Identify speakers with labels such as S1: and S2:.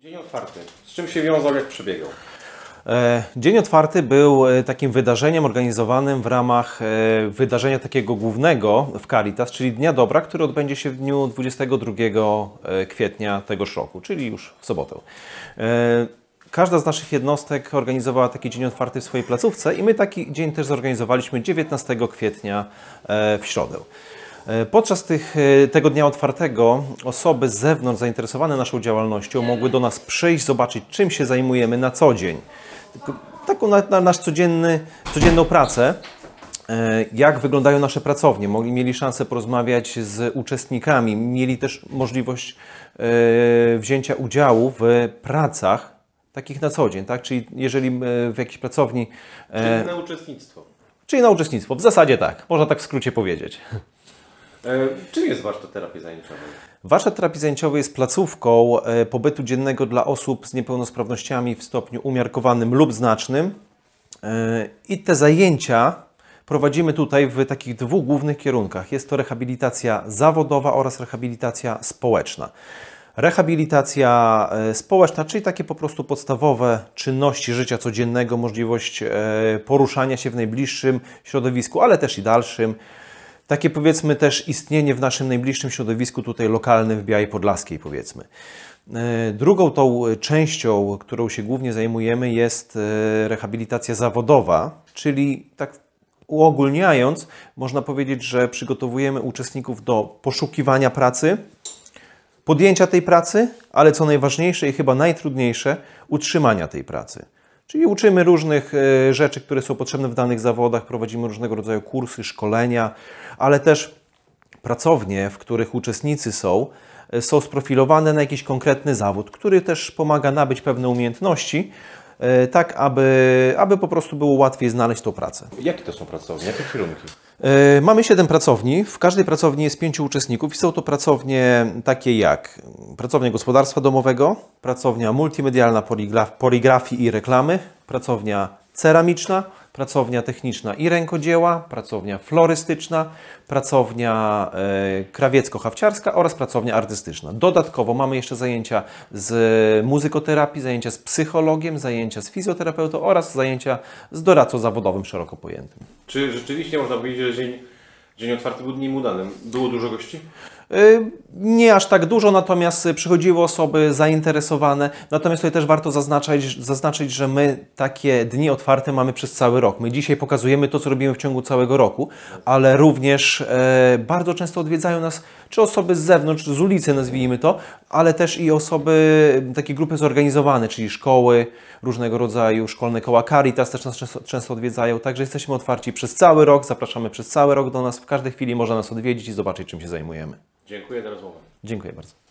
S1: Dzień otwarty. Z czym się wiązał, jak przebiegał? E, dzień otwarty był e, takim wydarzeniem organizowanym w ramach e, wydarzenia takiego głównego w Caritas, czyli Dnia Dobra, który odbędzie się w dniu 22 kwietnia tegoż roku, czyli już w sobotę. Każda z naszych jednostek organizowała taki dzień otwarty w swojej placówce i my taki dzień też zorganizowaliśmy 19 kwietnia e, w środę. E, podczas tych, e, tego dnia otwartego osoby z zewnątrz zainteresowane naszą działalnością mogły do nas przyjść, zobaczyć czym się zajmujemy na co dzień. Taką na, na nasz codzienny, codzienną pracę jak wyglądają nasze pracownie. Mieli szansę porozmawiać z uczestnikami, mieli też możliwość wzięcia udziału w pracach takich na co dzień, tak? Czyli jeżeli e, w jakiejś pracowni... E, Czyli na uczestnictwo. Czyli na uczestnictwo, w zasadzie tak, można tak w skrócie powiedzieć. E, czym jest warsztat terapii zajęciowej? Warsztat terapii zajęciowej jest placówką pobytu dziennego dla osób z niepełnosprawnościami w stopniu umiarkowanym lub znacznym. I te zajęcia prowadzimy tutaj w takich dwóch głównych kierunkach. Jest to rehabilitacja zawodowa oraz rehabilitacja społeczna rehabilitacja e, społeczna, czyli takie po prostu podstawowe czynności życia codziennego, możliwość e, poruszania się w najbliższym środowisku, ale też i dalszym. Takie powiedzmy też istnienie w naszym najbliższym środowisku tutaj lokalnym w Białej Podlaskiej powiedzmy. E, drugą tą częścią, którą się głównie zajmujemy jest rehabilitacja zawodowa, czyli tak uogólniając można powiedzieć, że przygotowujemy uczestników do poszukiwania pracy, podjęcia tej pracy, ale co najważniejsze i chyba najtrudniejsze, utrzymania tej pracy. Czyli uczymy różnych e, rzeczy, które są potrzebne w danych zawodach, prowadzimy różnego rodzaju kursy, szkolenia, ale też pracownie, w których uczestnicy są, e, są sprofilowane na jakiś konkretny zawód, który też pomaga nabyć pewne umiejętności, E, tak aby, aby po prostu było łatwiej znaleźć tą pracę. Jakie to są pracownie? Jakie kierunki? E, mamy siedem pracowni. W każdej pracowni jest pięciu uczestników i są to pracownie takie jak pracownia gospodarstwa domowego, pracownia multimedialna poligrafii i reklamy, pracownia ceramiczna, pracownia techniczna i rękodzieła, pracownia florystyczna, pracownia e, krawiecko-hawciarska oraz pracownia artystyczna. Dodatkowo mamy jeszcze zajęcia z muzykoterapii, zajęcia z psychologiem, zajęcia z fizjoterapeutą oraz zajęcia z doradcą zawodowym szeroko pojętym. Czy rzeczywiście można powiedzieć, że dzień Dzień otwarty był dniem udanym. Było dużo gości? Y, nie aż tak dużo, natomiast y, przychodziły osoby zainteresowane. Natomiast tutaj też warto zaznaczyć, zaznaczyć, że my takie dni otwarte mamy przez cały rok. My dzisiaj pokazujemy to, co robimy w ciągu całego roku, ale również e, bardzo często odwiedzają nas czy osoby z zewnątrz, z ulicy nazwijmy to, ale też i osoby, takie grupy zorganizowane, czyli szkoły, różnego rodzaju szkolne koła Caritas też nas często, często odwiedzają. Także jesteśmy otwarci przez cały rok, zapraszamy przez cały rok do nas w każdej chwili można nas odwiedzić i zobaczyć, czym się zajmujemy. Dziękuję za rozmowę. Dziękuję bardzo.